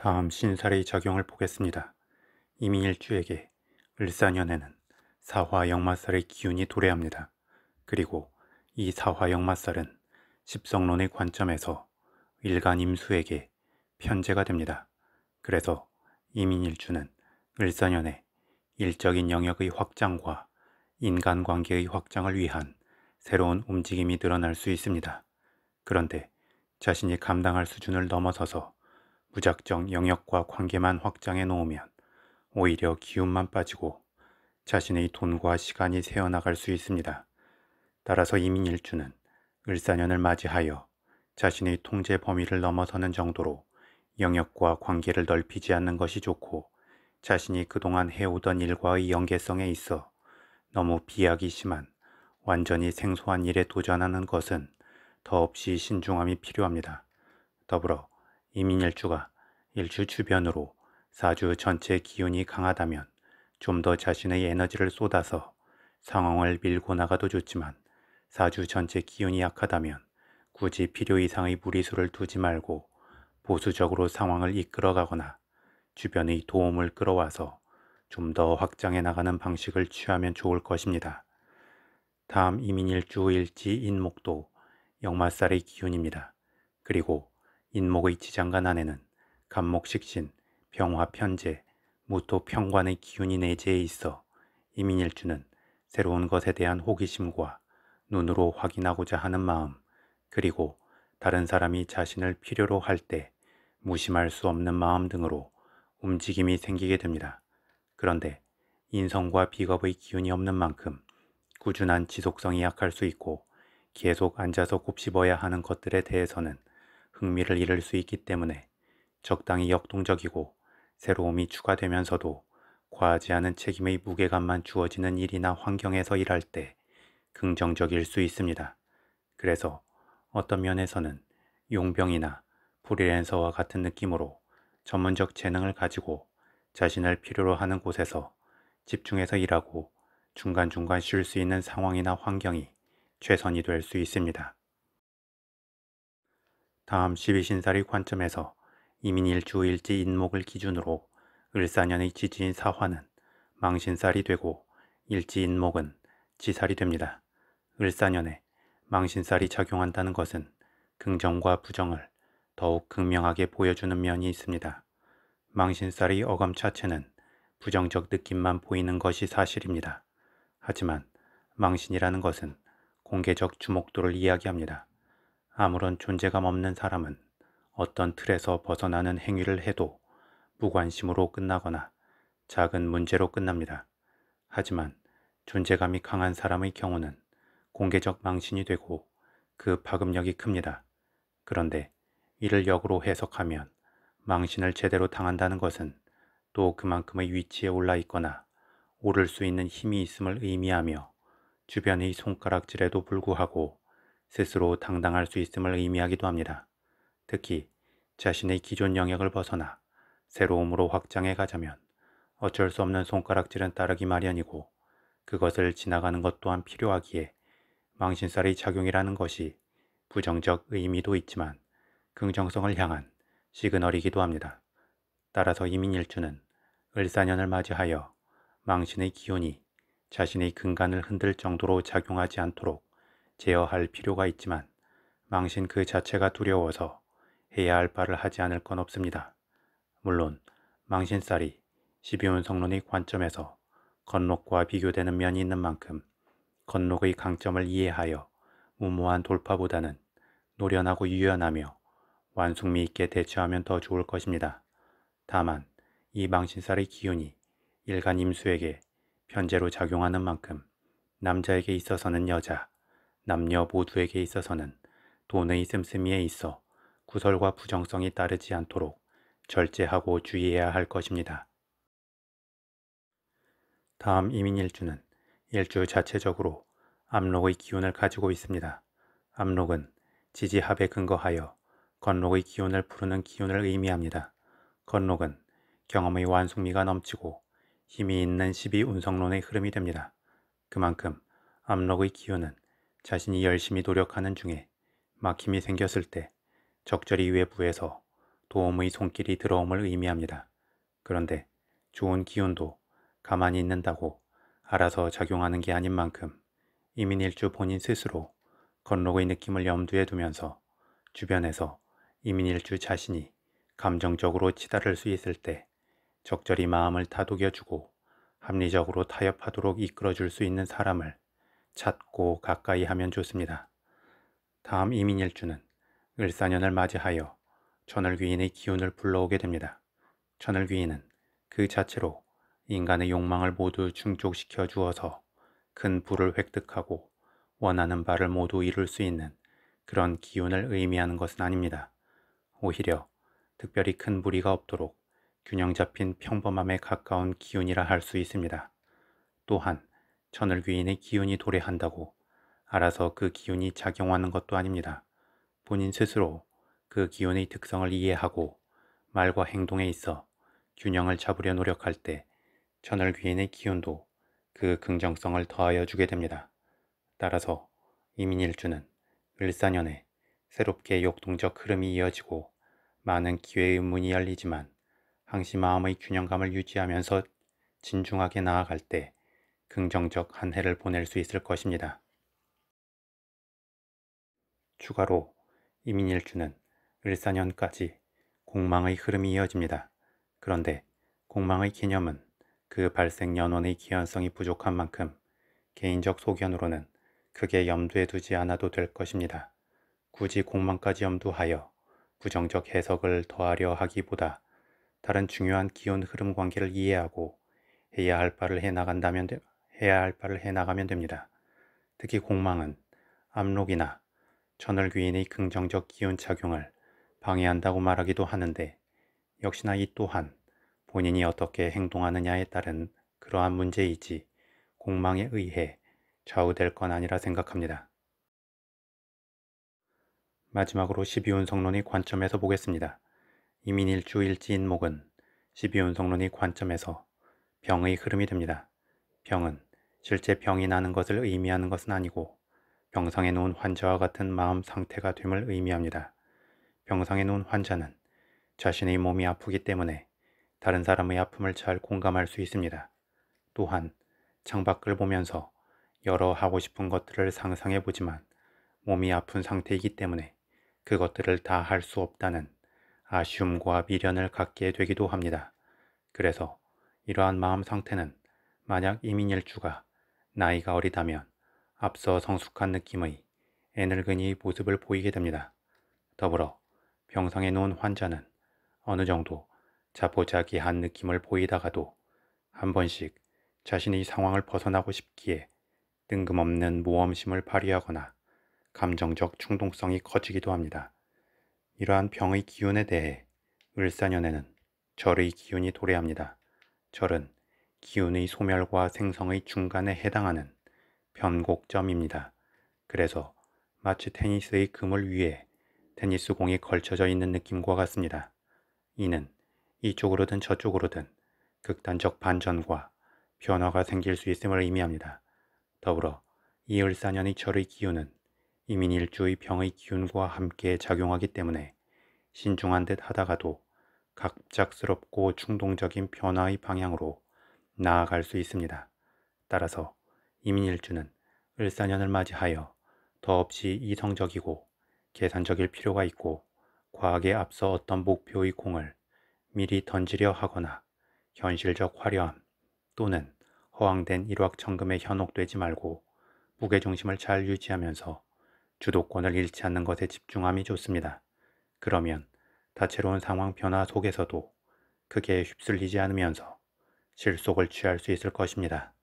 다음 신살의 작용을 보겠습니다. 이민일주에게 을사년에는 사화영마살의 기운이 도래합니다. 그리고 이 사화영마살은 십성론의 관점에서 일간 임수에게 편제가 됩니다. 그래서 이민일주는 을사년에 일적인 영역의 확장과 인간관계의 확장을 위한 새로운 움직임이 늘어날 수 있습니다. 그런데 자신이 감당할 수준을 넘어서서 무작정 영역과 관계만 확장해 놓으면 오히려 기운만 빠지고 자신의 돈과 시간이 새어나갈 수 있습니다. 따라서 이민일주는 을사년을 맞이하여 자신의 통제 범위를 넘어서는 정도로 영역과 관계를 넓히지 않는 것이 좋고 자신이 그동안 해오던 일과의 연계성에 있어 너무 비약이 심한 완전히 생소한 일에 도전하는 것은 더없이 신중함이 필요합니다. 더불어 이민일주가 일주 주변으로 사주 전체 기운이 강하다면 좀 더 자신의 에너지를 쏟아서 상황을 밀고 나가도 좋지만 사주 전체 기운이 약하다면 굳이 필요 이상의 무리수를 두지 말고 보수적으로 상황을 이끌어가거나 주변의 도움을 끌어와서 좀 더 확장해 나가는 방식을 취하면 좋을 것입니다. 다음 이민일주 일지 인목도 역마살의 기운입니다. 그리고 인목의 지장간 안에는 간목식신, 병화편제, 무토평관의 기운이 내재해 있어 이민일주는 새로운 것에 대한 호기심과 눈으로 확인하고자 하는 마음, 그리고 다른 사람이 자신을 필요로 할 때 무심할 수 없는 마음 등으로 움직임이 생기게 됩니다. 그런데 인성과 비겁의 기운이 없는 만큼 꾸준한 지속성이 약할 수 있고 계속 앉아서 곱씹어야 하는 것들에 대해서는 흥미를 잃을 수 있기 때문에 적당히 역동적이고 새로움이 추가되면서도 과하지 않은 책임의 무게감만 주어지는 일이나 환경에서 일할 때 긍정적일 수 있습니다. 그래서 어떤 면에서는 용병이나 프리랜서와 같은 느낌으로 전문적 재능을 가지고 자신을 필요로 하는 곳에서 집중해서 일하고 중간중간 쉴 수 있는 상황이나 환경이 최선이 될 수 있습니다. 다음 12신살의 관점에서 이민일주일지 인목을 기준으로 을사년의 지지인 사화는 망신살이 되고 일지 인목은 지살이 됩니다. 을사년에 망신살이 작용한다는 것은 긍정과 부정을 더욱 극명하게 보여주는 면이 있습니다. 망신살의 어감 자체는 부정적 느낌만 보이는 것이 사실입니다. 하지만 망신이라는 것은 공개적 주목도를 이야기합니다. 아무런 존재감 없는 사람은 어떤 틀에서 벗어나는 행위를 해도 무관심으로 끝나거나 작은 문제로 끝납니다. 하지만 존재감이 강한 사람의 경우는 공개적 망신이 되고 그 파급력이 큽니다. 그런데 이를 역으로 해석하면 망신을 제대로 당한다는 것은 또 그만큼의 위치에 올라 있거나 오를 수 있는 힘이 있음을 의미하며 주변의 손가락질에도 불구하고 스스로 당당할 수 있음을 의미하기도 합니다. 특히 자신의 기존 영역을 벗어나 새로움으로 확장해 가자면 어쩔 수 없는 손가락질은 따르기 마련이고 그것을 지나가는 것 또한 필요하기에 망신살의 작용이라는 것이 부정적 의미도 있지만 긍정성을 향한 시그널이기도 합니다. 따라서 이민일주는 을사년을 맞이하여 망신의 기운이 자신의 근간을 흔들 정도로 작용하지 않도록 제어할 필요가 있지만 망신 그 자체가 두려워서 해야 할 바를 하지 않을 건 없습니다. 물론 망신살이 12운 성론의 관점에서 건록과 비교되는 면이 있는 만큼 건록의 강점을 이해하여 무모한 돌파보다는 노련하고 유연하며 완숙미 있게 대처하면 더 좋을 것입니다. 다만 이 망신살의 기운이 일간 임수에게 편제로 작용하는 만큼 남자에게 있어서는 여자, 남녀 모두에게 있어서는 돈의 씀씀이에 있어 구설과 부정성이 따르지 않도록 절제하고 주의해야 할 것입니다. 다음 이민일주는 일주 자체적으로 암록의 기운을 가지고 있습니다. 암록은 지지합에 근거하여 건록의 기운을 부르는 기운을 의미합니다. 건록은 경험의 완숙미가 넘치고 힘이 있는 12운성론의 흐름이 됩니다. 그만큼 암록의 기운은 자신이 열심히 노력하는 중에 막힘이 생겼을 때 적절히 외부에서 도움의 손길이 들어옴을 의미합니다. 그런데 좋은 기운도 가만히 있는다고 알아서 작용하는 게 아닌 만큼 이민일주 본인 스스로 건록의 느낌을 염두에 두면서 주변에서 이민일주 자신이 감정적으로 치달을 수 있을 때 적절히 마음을 다독여주고 합리적으로 타협하도록 이끌어줄 수 있는 사람을 찾고 가까이 하면 좋습니다. 다음 이민일주는 을사년을 맞이하여 천을귀인의 기운을 불러오게 됩니다. 천을귀인은 그 자체로 인간의 욕망을 모두 충족시켜 주어서 큰 부를 획득하고 원하는 바를 모두 이룰 수 있는 그런 기운을 의미하는 것은 아닙니다. 오히려 특별히 큰 무리가 없도록 균형 잡힌 평범함에 가까운 기운이라 할 수 있습니다. 또한 천을귀인의 기운이 도래한다고 알아서 그 기운이 작용하는 것도 아닙니다. 본인 스스로 그 기운의 특성을 이해하고 말과 행동에 있어 균형을 잡으려 노력할 때 천을귀인의 기운도 그 긍정성을 더하여 주게 됩니다. 따라서 이민일주는 을사년에 새롭게 역동적 흐름이 이어지고 많은 기회의 문이 열리지만 항시 마음의 균형감을 유지하면서 진중하게 나아갈 때 긍정적 한 해를 보낼 수 있을 것입니다. 추가로 이민일주는 을사년까지 공망의 흐름이 이어집니다. 그런데 공망의 개념은 그 발생 연원의 기연성이 부족한 만큼 개인적 소견으로는 크게 염두에 두지 않아도 될 것입니다. 굳이 공망까지 염두하여 부정적 해석을 더하려 하기보다 다른 중요한 기온 흐름 관계를 이해하고 해야 할 바를 해나간다면 해야 할 바를 해 나가면 됩니다. 특히 공망은 압록이나 전월귀인의 긍정적 기운 작용을 방해한다고 말하기도 하는데 역시나 이 또한 본인이 어떻게 행동하느냐에 따른 그러한 문제이지 공망에 의해 좌우될 건 아니라 생각합니다. 마지막으로 12운성론의 관점에서 보겠습니다. 이민일주일지인목은 12운성론의 관점에서 병의 흐름이 됩니다. 병은 실제 병이 나는 것을 의미하는 것은 아니고 병상에 놓은 환자와 같은 마음 상태가 됨을 의미합니다. 병상에 놓은 환자는 자신의 몸이 아프기 때문에 다른 사람의 아픔을 잘 공감할 수 있습니다. 또한 창밖을 보면서 여러 하고 싶은 것들을 상상해 보지만 몸이 아픈 상태이기 때문에 그것들을 다 할 수 없다는 아쉬움과 미련을 갖게 되기도 합니다. 그래서 이러한 마음 상태는 만약 이민일주가 나이가 어리다면 앞서 성숙한 느낌의 애늙은이 모습을 보이게 됩니다. 더불어 병상에 놓은 환자는 어느 정도 자포자기한 느낌을 보이다가도 한 번씩 자신의 상황을 벗어나고 싶기에 뜬금없는 모험심을 발휘하거나 감정적 충동성이 커지기도 합니다. 이러한 병의 기운에 대해 을사년에는 절의 기운이 도래합니다. 절은 기운의 소멸과 생성의 중간에 해당하는 변곡점입니다. 그래서 마치 테니스의 금을 위해 테니스 공이 걸쳐져 있는 느낌과 같습니다. 이는 이쪽으로든 저쪽으로든 극단적 반전과 변화가 생길 수 있음을 의미합니다. 더불어 이을사년의 절의 기운은 이민일주의 병의 기운과 함께 작용하기 때문에 신중한 듯 하다가도 갑작스럽고 충동적인 변화의 방향으로 나아갈 수 있습니다. 따라서 이민일주는 을사년을 맞이하여 더없이 이성적이고 계산적일 필요가 있고 과학에 앞서 어떤 목표의 공을 미리 던지려 하거나 현실적 화려함 또는 허황된 일확천금에 현혹되지 말고 무게중심을 잘 유지하면서 주도권을 잃지 않는 것에 집중함이 좋습니다. 그러면 다채로운 상황 변화 속에서도 크게 휩쓸리지 않으면서 실속을 취할 수 있을 것입니다.